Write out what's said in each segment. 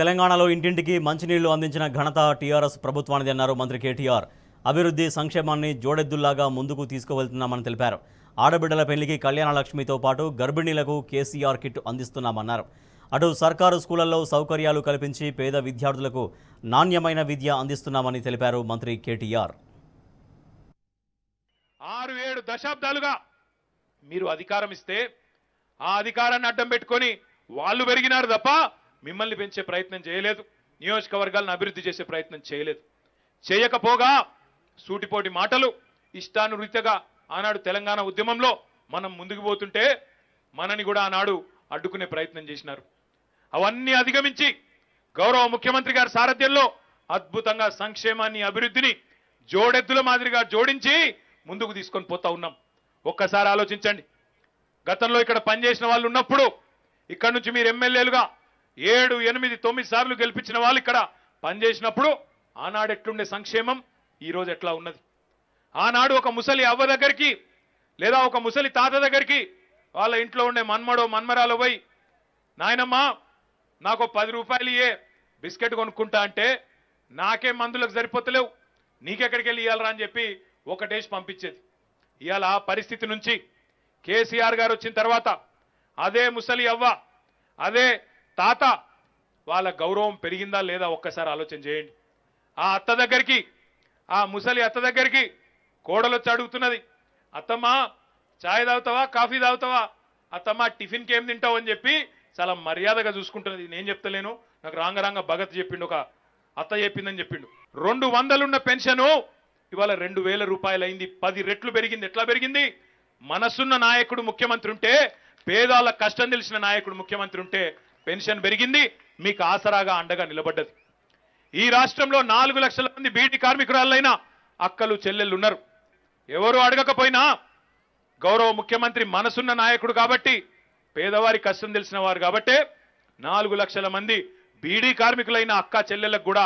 తెలంగాణలో ఇంటింటికి మంచినీళ్లు అందించిన ఘనత టీఆర్ఎస్ ప్రభుత్వానిది అన్నారు మంత్రి కేటీఆర్ అభివృద్ధి సంక్షేమాన్ని జోడెద్దుల్లాగా ముందుకు తీసుకువెళ్తున్నామని తెలిపారు ఆడబిడ్డల పెళ్లికి కళ్యాణలక్ష్మితో పాటు గర్భిణీలకు కేసీఆర్ కిట్ అందిస్తున్నామన్నారు అటు సర్కారు స్కూళ్లలో సౌకర్యాలు కల్పించి పేద విద్యార్థులకు నాణ్యమైన విద్య అందిస్తున్నామని తెలిపారు మంత్రి కేటీఆర్ ఆరు ఏడు దశాబ్దాలుగా మీరు అధికారం ఇస్తే ఆ అధికారాన్ని అడ్డం పెట్టుకొని వాళ్ళు పెరిగినారు తప్ప మిమ్మల్ని పెంచే ప్రయత్నం చేయలేదు నియోజకవర్గాలను అభివృద్ధి చేసే ప్రయత్నం చేయలేదు చేయకపోగా సూటిపోటి మాటలు ఇష్టానురీతగా ఆనాడు తెలంగాణ ఉద్యమంలో మనం ముందుకు పోతుంటే మనని కూడా ఆనాడు అడ్డుకునే ప్రయత్నం చేసినారు అవన్నీ అధిగమించి గౌరవ ముఖ్యమంత్రి గారి సారథ్యంలో అద్భుతంగా సంక్షేమాన్ని అభివృద్ధిని జోడెద్దుల మాదిరిగా జోడించి ముందుకు తీసుకొని పోతా ఉన్నాం ఒక్కసారి ఆలోచించండి గతంలో ఇక్కడ పనిచేసిన వాళ్ళు ఉన్నప్పుడు ఇక్కడి నుంచి మీరు ఎమ్మెల్యేలుగా ఏడు ఎనిమిది తొమ్మిది సార్లు గెలిపించిన వాళ్ళు ఇక్కడ పనిచేసినప్పుడు ఆనాడు ఎట్లుండే సంక్షేమం ఈరోజు ఎట్లా ఉన్నది ఆనాడు ఒక ముసలి అవ్వ దగ్గరికి లేదా ఒక ముసలి తాత దగ్గరికి వాళ్ళ ఇంట్లో ఉండే మన్మడో మన్మరాలు పోయి నాయనమ్మా నాకు పది రూపాయలు ఇయ్యే బిస్కెట్ కొనుక్కుంటా అంటే నాకే మందులకు సరిపోతలేవు నీకెక్కడికి వెళ్ళి ఇవ్వాలరా అని చెప్పి ఒకటేసి పంపించేది ఇవాళ పరిస్థితి నుంచి కేసీఆర్ గారు వచ్చిన తర్వాత అదే ముసలి అవ్వ అదే తాత వాళ్ళ గౌరవం పెరిగిందా లేదా ఒక్కసారి ఆలోచన చేయండి ఆ అత్త దగ్గరికి ఆ ముసలి అత్త దగ్గరికి కోడలు వచ్చి అడుగుతున్నది అత్తమ్మా చాయ్ తాగుతావా కాఫీ తాగుతావా అత్తమ్మా టిఫిన్కి ఏం తింటావు అని చెప్పి చాలా మర్యాదగా చూసుకుంటున్నది నేను చెప్తలేను నాకు రాంగరాంగ భగత్ చెప్పిండు ఒక అత్త చెప్పిందని చెప్పిండు రెండు వందలున్న పెన్షను ఇవాళ రెండు వేల రూపాయలు అయింది పది రెట్లు పెరిగింది ఎట్లా పెరిగింది మనసున్న నాయకుడు ముఖ్యమంత్రి ఉంటే పేదాల కష్టం తెలిసిన నాయకుడు ముఖ్యమంత్రి ఉంటే పెన్షన్ పెరిగింది మీకు ఆసరాగా అండగా నిలబడ్డది ఈ రాష్ట్రంలో నాలుగు లక్షల మంది బీటీ కార్మికురాలైనా అక్కలు చెల్లెళ్ళు ఉన్నారు ఎవరు అడగకపోయినా గౌరవ ముఖ్యమంత్రి మనసున్న నాయకుడు కాబట్టి పేదవారి కష్టం తెలిసిన వారు కాబట్టే నాలుగు లక్షల మంది బీడీ కార్మికులైన అక్క చెల్లెళ్లకు కూడా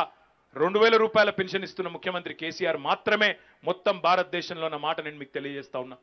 రెండు వేల రూపాయల పెన్షన్ ఇస్తున్న ముఖ్యమంత్రి కేసీఆర్ మాత్రమే మొత్తం భారతదేశంలో ఉన్న మాట నేను మీకు తెలియజేస్తా ఉన్నా